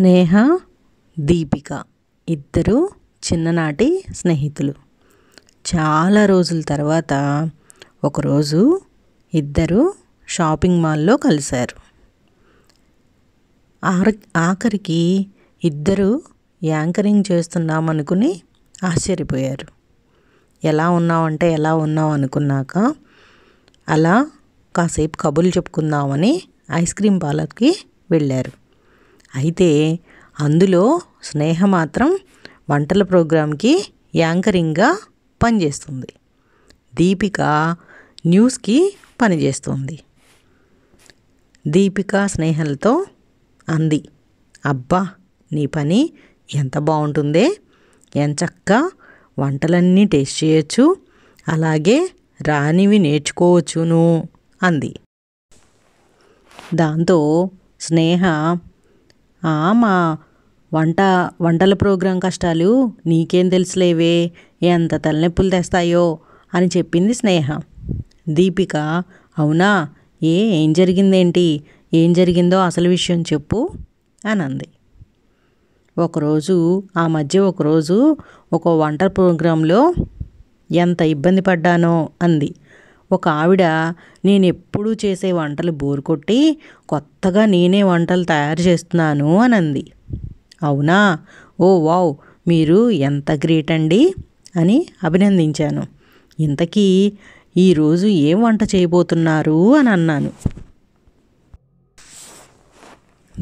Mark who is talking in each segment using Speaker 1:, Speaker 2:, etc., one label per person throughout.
Speaker 1: స్నేహ దీపిక ఇద్దరు చిన్ననాటి స్నేహితులు చాలా రోజుల తర్వాత ఒకరోజు ఇద్దరు షాపింగ్ మాల్లో కలిశారు ఆఖరికి ఇద్దరు యాంకరింగ్ చేస్తున్నామనుకుని ఆశ్చర్యపోయారు ఎలా ఉన్నావంటే ఎలా ఉన్నావు అనుకున్నాక అలా కాసేపు కబుర్లు చెప్పుకుందామని ఐస్ క్రీమ్ పార్లర్కి వెళ్ళారు అయితే అందులో స్నేహ మాత్రం వంటల ప్రోగ్రాంకి యాంకరింగ్గా పనిచేస్తుంది దీపిక న్యూస్కి పనిచేస్తుంది దీపిక స్నేహలతో అంది అబ్బా నీ పని ఎంత బాగుంటుందే ఎంచక్క వంటలన్నీ టేస్ట్ చేయొచ్చు అలాగే రానివి నేర్చుకోవచ్చును అంది దాంతో స్నేహ మా వంట వంటల ప్రోగ్రాం కష్టాలు నీకేం తెలుసులేవే ఎంత తలనొప్పులు తెస్తాయో అని చెప్పింది స్నేహ దీపిక అవునా ఏ ఏం జరిగిందేంటి ఏం జరిగిందో అసలు విషయం చెప్పు అని అంది ఒకరోజు ఆ మధ్య ఒకరోజు ఒక వంట ప్రోగ్రాంలో ఎంత ఇబ్బంది పడ్డానో అంది ఒక ఆవిడ నేను ఎప్పుడూ చేసే వంటలు బోరు కొట్టి కొత్తగా నేనే వంటలు తయారు చేస్తున్నాను అని అంది అవునా ఓ వావ్ మీరు ఎంత గ్రేట్ అండి అని అభినందించాను ఇంతకీ ఈరోజు ఏం వంట చేయబోతున్నారు అని అన్నాను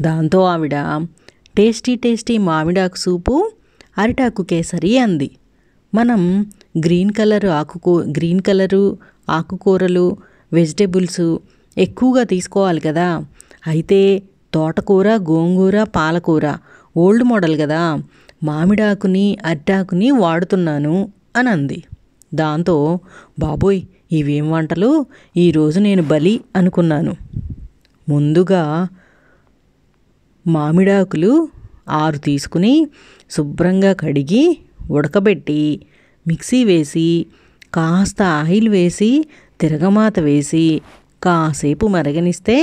Speaker 1: దాంతో ఆవిడ టేస్టీ టేస్టీ మామిడాకు సూపు అరిటాకు కేసరి అంది మనం గ్రీన్ కలర్ ఆకుకూ గ్రీన్ కలరు ఆకుకూరలు వెజిటేబుల్స్ ఎక్కువగా తీసుకోవాలి కదా అయితే తోటకూర గోంగూర పాలకూర ఓల్డ్ మోడల్ కదా మామిడాకుని అట్టాకుని వాడుతున్నాను అని అంది దాంతో బాబోయ్ ఇవేం వంటలు ఈరోజు నేను బలి అనుకున్నాను ముందుగా మామిడాకులు ఆరు తీసుకుని శుభ్రంగా కడిగి ఉడకబెట్టి మిక్సీ వేసి కాస్త ఆయిల్ వేసి తిరగమాత వేసి కాసేపు మరగనిస్తే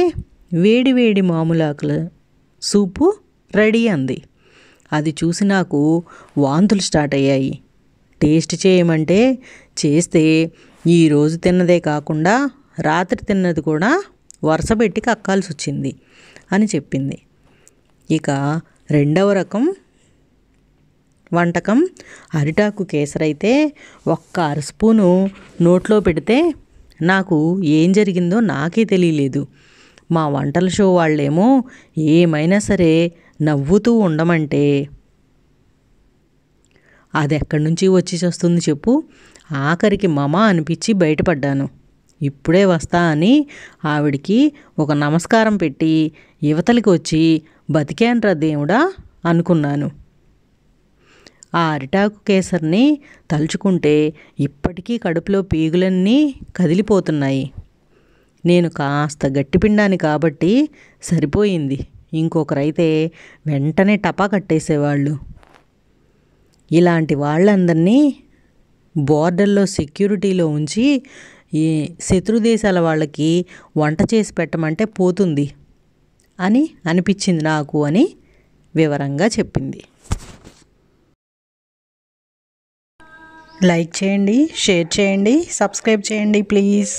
Speaker 1: వేడి వేడి మామూలాకుల సూపు రెడీ అంది అది చూసి నాకు వాంతులు స్టార్ట్ అయ్యాయి టేస్ట్ చేయమంటే చేస్తే ఈరోజు తిన్నదే కాకుండా రాత్రి తిన్నది కూడా వరుసపెట్టి కక్కాల్సి వచ్చింది అని చెప్పింది ఇక రెండవ రకం వంటకం అరిటాకు కేసరైతే ఒక్క అర స్పూను నోట్లో పెడితే నాకు ఏం జరిగిందో నాకే తెలియలేదు మా వంటల షో వాళ్ళేమో ఏమైనా సరే నవ్వుతూ ఉండమంటే అది ఎక్కడి నుంచి వచ్చి వస్తుంది చెప్పు ఆఖరికి మమ అనిపించి బయటపడ్డాను ఇప్పుడే వస్తా అని ఆవిడికి ఒక నమస్కారం పెట్టి యువతలకి వచ్చి బతికేనరా దేవుడా అనుకున్నాను ఆ అరిటాకు కేసర్ని తలుచుకుంటే ఇప్పటికీ కడుపులో పీగులన్నీ కదిలిపోతున్నాయి నేను కాస్త గట్టిపిండాని కాబట్టి సరిపోయింది ఇంకొకరైతే వెంటనే టపా కట్టేసేవాళ్ళు ఇలాంటి వాళ్ళందరినీ బోర్డర్లో సెక్యూరిటీలో ఉంచి ఈ శత్రు దేశాల వాళ్ళకి వంట చేసి పెట్టమంటే పోతుంది అని అనిపించింది నాకు అని వివరంగా చెప్పింది లైక్ చేయండి షేర్ చేయండి సబ్స్క్రైబ్ చేయండి ప్లీజ్